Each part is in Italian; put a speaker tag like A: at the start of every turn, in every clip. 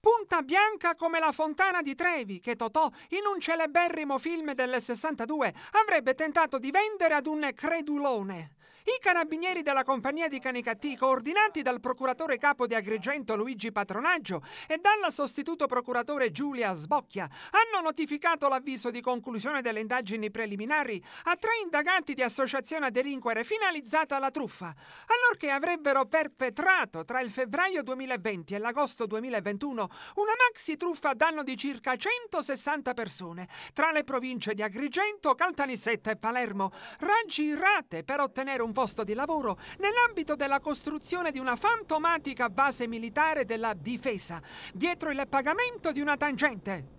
A: Punta bianca come la fontana di Trevi che Totò, in un celeberrimo film del 62, avrebbe tentato di vendere ad un credulone. I carabinieri della compagnia di Canicattì, coordinati dal procuratore capo di Agrigento Luigi Patronaggio e dalla sostituto procuratore Giulia Sbocchia, hanno notificato l'avviso di conclusione delle indagini preliminari a tre indaganti di associazione a delinquere finalizzata alla truffa, allorché avrebbero perpetrato tra il febbraio 2020 e l'agosto 2021 una maxi truffa a danno di circa 160 persone tra le province di Agrigento, Caltanissetta e Palermo, raggirate per ottenere un un posto di lavoro nell'ambito della costruzione di una fantomatica base militare della difesa, dietro il pagamento di una tangente.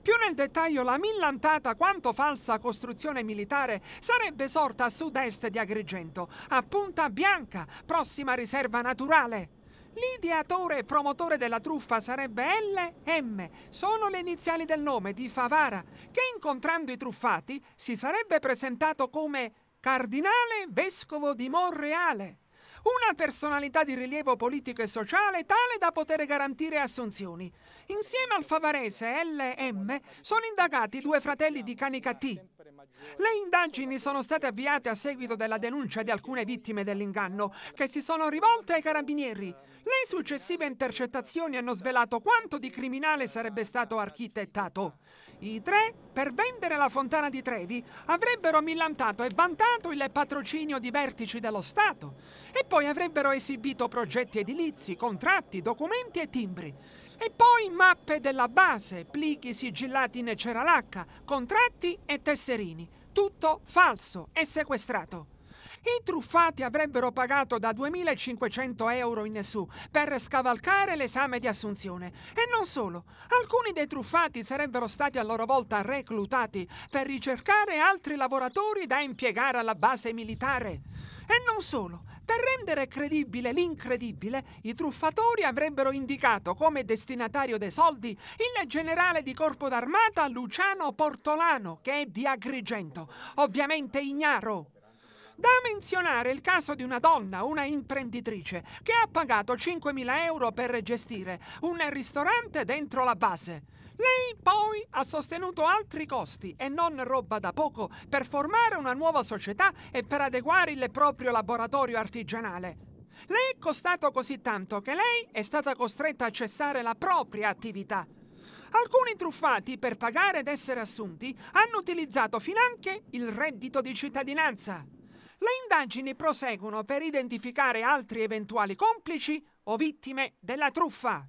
A: Più nel dettaglio, la millantata quanto falsa costruzione militare sarebbe sorta a sud-est di Agrigento, a Punta Bianca, prossima riserva naturale. L'ideatore e promotore della truffa sarebbe LM, sono le iniziali del nome di Favara, che incontrando i truffati si sarebbe presentato come cardinale vescovo di Monreale, una personalità di rilievo politico e sociale tale da poter garantire assunzioni. Insieme al favarese LM sono indagati due fratelli di Canicattì, le indagini sono state avviate a seguito della denuncia di alcune vittime dell'inganno che si sono rivolte ai carabinieri. Le successive intercettazioni hanno svelato quanto di criminale sarebbe stato architettato. I tre, per vendere la fontana di Trevi, avrebbero millantato e vantato il patrocinio di vertici dello Stato e poi avrebbero esibito progetti edilizi, contratti, documenti e timbri. E poi mappe della base, plichi sigillati in ceralacca, contratti e tesserini. Tutto falso e sequestrato. I truffati avrebbero pagato da 2.500 euro in su per scavalcare l'esame di assunzione. E non solo, alcuni dei truffati sarebbero stati a loro volta reclutati per ricercare altri lavoratori da impiegare alla base militare. E non solo, per rendere credibile l'incredibile, i truffatori avrebbero indicato come destinatario dei soldi il generale di corpo d'armata Luciano Portolano, che è di Agrigento, ovviamente ignaro. Da menzionare il caso di una donna, una imprenditrice, che ha pagato 5.000 euro per gestire un ristorante dentro la base. Lei poi ha sostenuto altri costi e non roba da poco per formare una nuova società e per adeguare il proprio laboratorio artigianale. Lei è costato così tanto che lei è stata costretta a cessare la propria attività. Alcuni truffati per pagare ed essere assunti hanno utilizzato finanche il reddito di cittadinanza. Le indagini proseguono per identificare altri eventuali complici o vittime della truffa.